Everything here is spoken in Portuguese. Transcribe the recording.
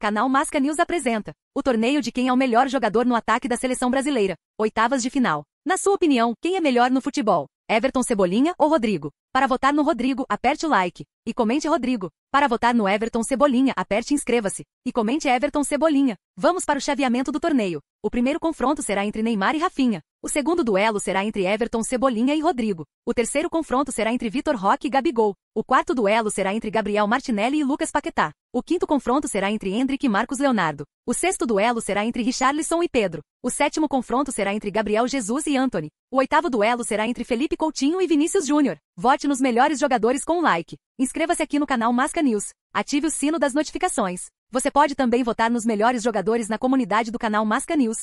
Canal Masca News apresenta o torneio de quem é o melhor jogador no ataque da seleção brasileira, oitavas de final. Na sua opinião, quem é melhor no futebol? Everton Cebolinha ou Rodrigo? Para votar no Rodrigo, aperte o like e comente Rodrigo. Para votar no Everton Cebolinha, aperte inscreva-se e comente Everton Cebolinha. Vamos para o chaveamento do torneio. O primeiro confronto será entre Neymar e Rafinha. O segundo duelo será entre Everton Cebolinha e Rodrigo. O terceiro confronto será entre Vitor Roque e Gabigol. O quarto duelo será entre Gabriel Martinelli e Lucas Paquetá. O quinto confronto será entre Hendrick e Marcos Leonardo. O sexto duelo será entre Richarlison e Pedro. O sétimo confronto será entre Gabriel Jesus e Anthony. O oitavo duelo será entre Felipe Coutinho e Vinícius Júnior. Vote nos melhores jogadores com um like. Inscreva-se aqui no canal Masca News. Ative o sino das notificações. Você pode também votar nos melhores jogadores na comunidade do canal Masca News.